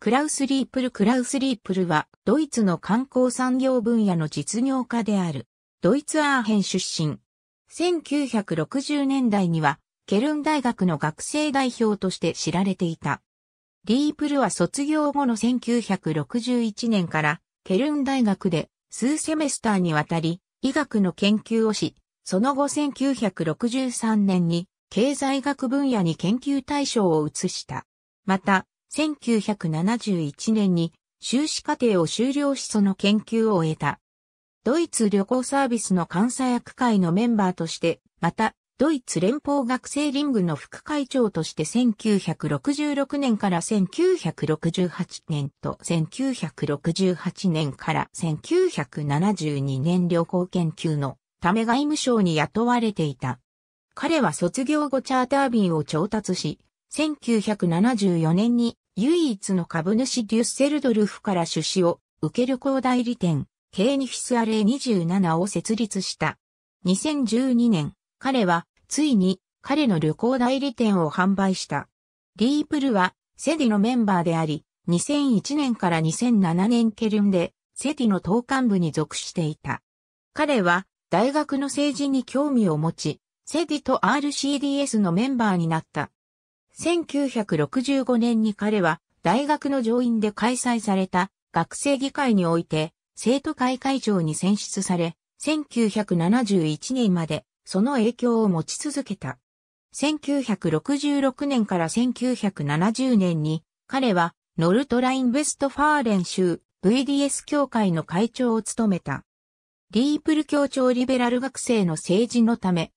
クラウス・リープル・クラウス・リープルは、ドイツの観光産業分野の実業家である、ドイツ・アーヘン出身。1960年代には、ケルン大学の学生代表として知られていた。リープルは卒業後の1961年から、ケルン大学で数セメスターにわたり、医学の研究をし、その後1963年に、経済学分野に研究対象を移した。また、1971年に修士課程を修了しその研究を終えた。ドイツ旅行サービスの監査役会のメンバーとして、また、ドイツ連邦学生リングの副会長として1966年から1968年と1968年から1972年旅行研究のため外務省に雇われていた。彼は卒業後チャーター便を調達し、1974年に唯一の株主デュッセルドルフから出資を受け旅行代理店、ケーニフィスアレー27を設立した。2012年、彼はついに彼の旅行代理店を販売した。ディープルはセディのメンバーであり、2001年から2007年ケルンでセディの投函部に属していた。彼は大学の政治に興味を持ち、セディと RCDS のメンバーになった。1965年に彼は大学の上院で開催された学生議会において生徒会会長に選出され、1971年までその影響を持ち続けた。1966年から1970年に彼はノルトライン・ベストファーレン州 VDS 協会の会長を務めた。リープル協調リベラル学生の政治のため、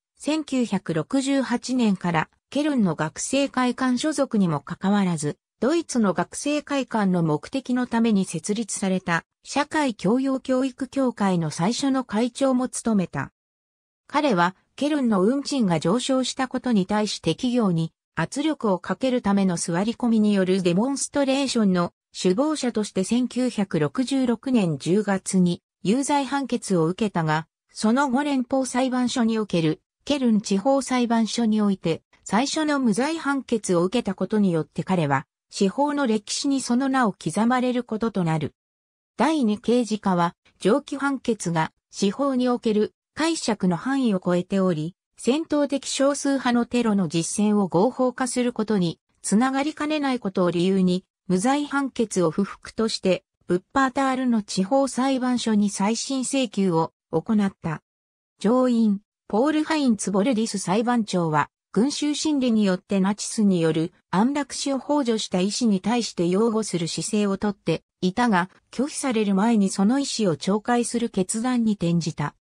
1968年からケルンの学生会館所属にもかかわらず、ドイツの学生会館の目的のために設立された社会教養教育協会の最初の会長も務めた。彼はケルンの運賃が上昇したことに対して企業に圧力をかけるための座り込みによるデモンストレーションの首謀者として1966年10月に有罪判決を受けたが、その後連邦裁判所におけるケルン地方裁判所において最初の無罪判決を受けたことによって彼は、司法の歴史にその名を刻まれることとなる。第二刑事課は、上記判決が司法における解釈の範囲を超えており、戦闘的少数派のテロの実践を合法化することにつながりかねないことを理由に、無罪判決を不服として、ブッパータールの地方裁判所に再審請求を行った。上院、ポール・ハインツ・ボルディス裁判長は、群衆心理によってナチスによる安楽死を幇助した医師に対して擁護する姿勢をとっていたが、拒否される前にその医師を懲戒する決断に転じた。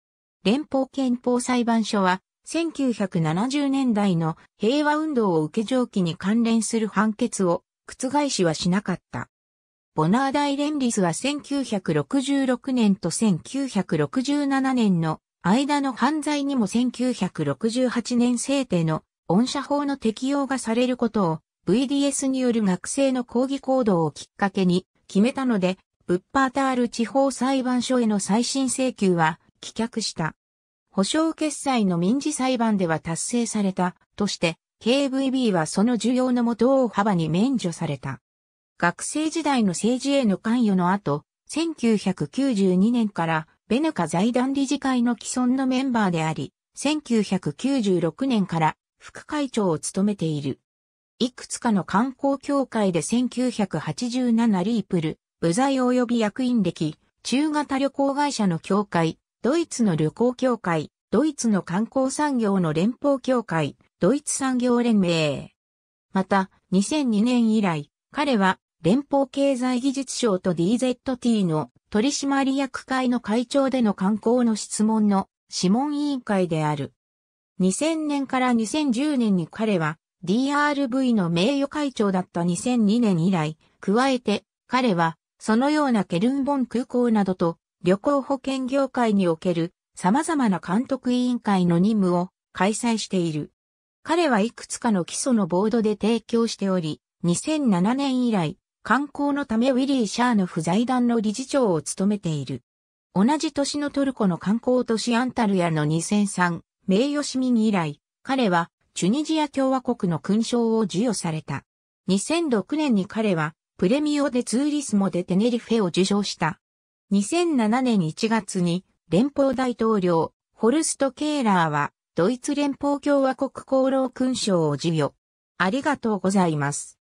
連邦憲法裁判所は、1970年代の平和運動を受け上記に関連する判決を覆しはしなかった。ボナーダイ・レンリスは1966年と1967年の間の犯罪にも1968年制定の恩赦法の適用がされることを VDS による学生の抗議行動をきっかけに決めたので、ブッパータール地方裁判所への再審請求は棄却した。保証決済の民事裁判では達成されたとして、KVB はその需要のもと大幅に免除された。学生時代の政治への関与の後、1992年からベヌカ財団理事会の既存のメンバーであり、1996年から副会長を務めている。いくつかの観光協会で1987リープル、部材及び役員歴、中型旅行会社の協会、ドイツの旅行協会、ドイツの観光産業の連邦協会、ドイツ産業連盟。また、2002年以来、彼は連邦経済技術省と DZT の取締役会の会長での観光の質問の諮問委員会である。2000年から2010年に彼は DRV の名誉会長だった2002年以来、加えて彼はそのようなケルンボン空港などと旅行保険業界における様々な監督委員会の任務を開催している。彼はいくつかの基礎のボードで提供しており、2007年以来、観光のためウィリー・シャーノフ財団の理事長を務めている。同じ年のトルコの観光都市アンタルヤの2003名誉市民以来、彼はチュニジア共和国の勲章を授与された。2006年に彼はプレミオでツーリスモでテネリフェを受賞した。2007年1月に連邦大統領ホルスト・ケーラーはドイツ連邦共和国功労勲章を授与。ありがとうございます。